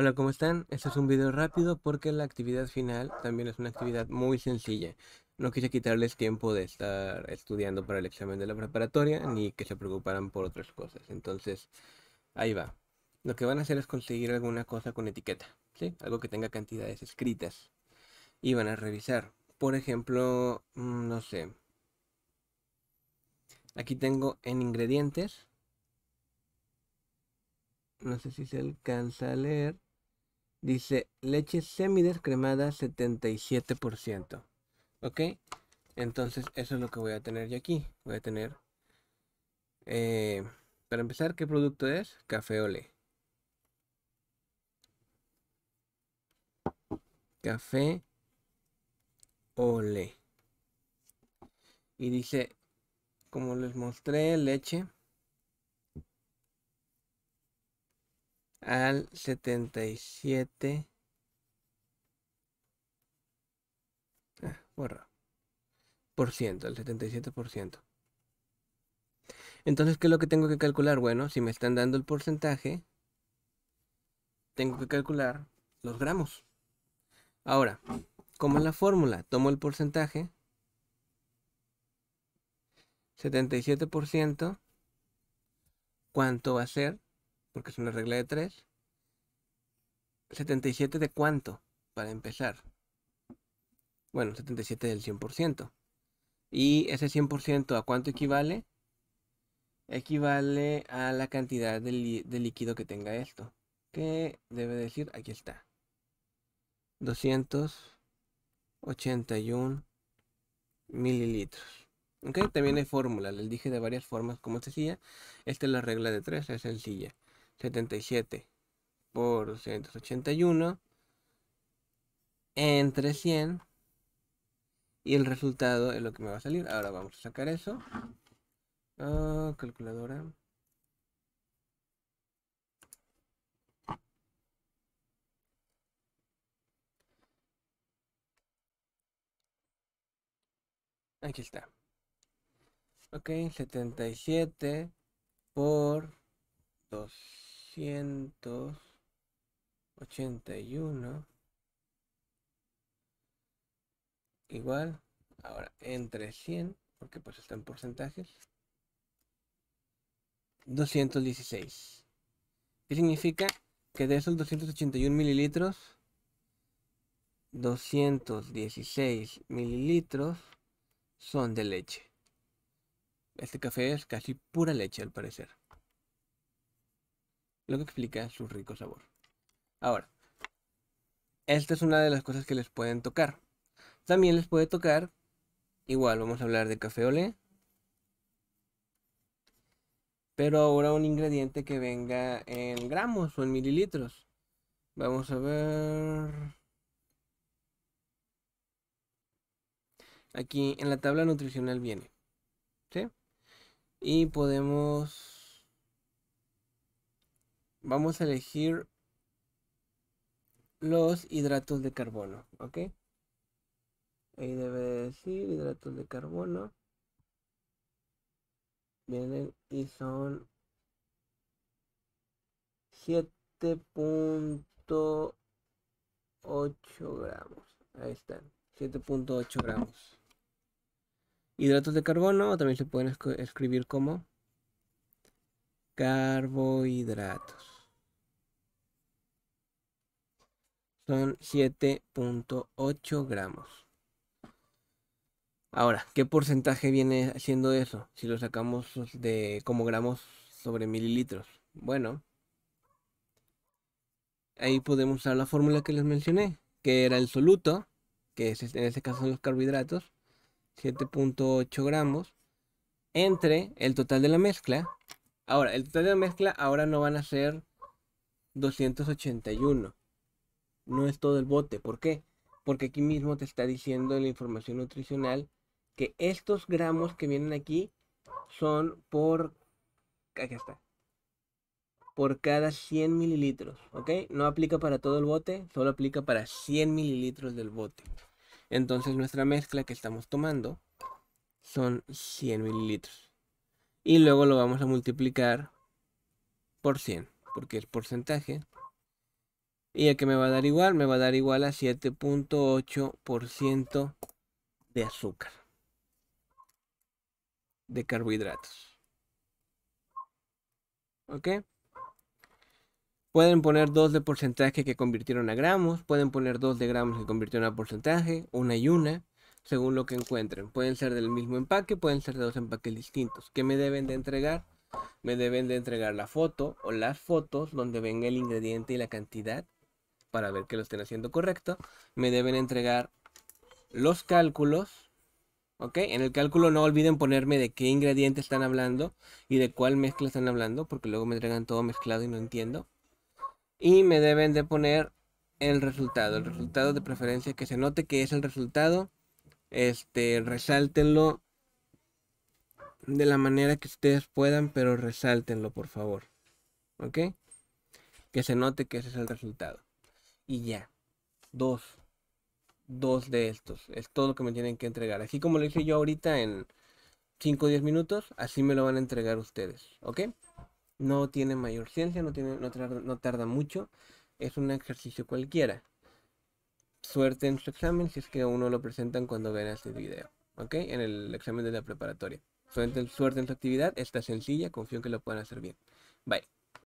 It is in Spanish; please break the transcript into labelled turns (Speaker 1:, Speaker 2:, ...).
Speaker 1: Hola, ¿cómo están? Este es un video rápido porque la actividad final también es una actividad muy sencilla. No quise quitarles tiempo de estar estudiando para el examen de la preparatoria ni que se preocuparan por otras cosas. Entonces, ahí va. Lo que van a hacer es conseguir alguna cosa con etiqueta, ¿sí? Algo que tenga cantidades escritas. Y van a revisar. Por ejemplo, mm, no sé. Aquí tengo en ingredientes. No sé si se alcanza a leer Dice leche semidescremada 77%. ¿Ok? Entonces eso es lo que voy a tener yo aquí. Voy a tener... Eh, para empezar, ¿qué producto es? Café Ole. Café Ole. Y dice, como les mostré, leche al 77. Ah, Por ciento, al 77%. Entonces, ¿qué es lo que tengo que calcular? Bueno, si me están dando el porcentaje, tengo que calcular los gramos. Ahora, ¿cómo es la fórmula? Tomo el porcentaje. 77%. ¿Cuánto va a ser? porque es una regla de 3. 77 de cuánto, para empezar. Bueno, 77 del 100%. ¿Y ese 100% a cuánto equivale? Equivale a la cantidad de, líquido que tenga esto. Que debe decir, aquí está. 281 mililitros. ¿Ok? También hay fórmulas, les dije de varias formas como se decía Esta es la regla de 3, es sencilla. 77 por 281 entre 100 y el resultado es lo que me va a salir. Ahora vamos a sacar eso. Ah, calculadora. Aquí está. Ok, 77 por 2. 281 igual ahora entre 100 porque pues está en porcentajes 216 ¿Qué significa? Que de esos 281 mililitros, 216 mililitros son de leche. Este café es casi pura leche al parecer lo que explica su rico sabor. Ahora, esta es una de las cosas que les pueden tocar. También les puede tocar, igual vamos a hablar de café olé, pero ahora un ingrediente que venga en gramos o en mililitros. Vamos a ver. Aquí en la tabla nutricional viene. ¿Sí? Y podemos vamos a elegir los hidratos de carbono, ¿ok? Ahí debe decir hidratos de carbono. Vienen y son 7.8 gramos. Ahí están, 7.8 gramos. Hidratos de carbono, también se pueden escribir como carbohidratos. Son 7.8 gramos. Ahora, ¿qué porcentaje viene haciendo eso? Si lo sacamos de como gramos sobre mililitros. Bueno, ahí podemos usar la fórmula que les mencioné, que era el soluto, que es, en este caso son los carbohidratos, 7.8 gramos, entre el total de la mezcla. Ahora, el total de la mezcla ahora no van a ser 281, no es todo el bote. ¿Por qué? Porque aquí mismo te está diciendo en la información nutricional que estos gramos que vienen aquí son por... está. Por cada 100 mililitros, ¿ok? No aplica para todo el bote, solo aplica para 100 mililitros del bote. Entonces nuestra mezcla que estamos tomando son 100 mililitros. Y luego lo vamos a multiplicar por 100, porque es porcentaje. Y a que me va a dar igual, me va a dar igual a 7.8% de azúcar. De carbohidratos. ¿Ok? Pueden poner dos de porcentaje que convirtieron a gramos. Pueden poner dos de gramos que convirtieron a porcentaje. Una y una. Según lo que encuentren. Pueden ser del mismo empaque. Pueden ser de dos empaques distintos. ¿Qué me deben de entregar? Me deben de entregar la foto o las fotos donde ven el ingrediente y la cantidad para ver que lo estén haciendo correcto, me deben entregar los cálculos. ¿Ok? En el cálculo no olviden ponerme de qué ingrediente están hablando y de cuál mezcla están hablando, porque luego me entregan todo mezclado y no entiendo. Y me deben de poner el resultado, el resultado de preferencia que se note que es el resultado. Este, resáltenlo de la manera que ustedes puedan, pero resáltenlo, por favor. ¿Ok? Que se note que ese es el resultado y ya. Dos. Dos de estos. Es todo lo que me tienen que entregar. Así como lo hice yo ahorita en 5 o 10 minutos, así me lo van a entregar ustedes. ¿Ok? No tiene mayor ciencia, no, tiene, no, tarda, no tarda mucho. Es un ejercicio cualquiera. Suerte en su examen si es que uno lo presentan cuando vean este video. ¿Ok? En el examen de la preparatoria. Suerte, suerte en su actividad. Está sencilla. Confío en que lo puedan hacer bien. Bye.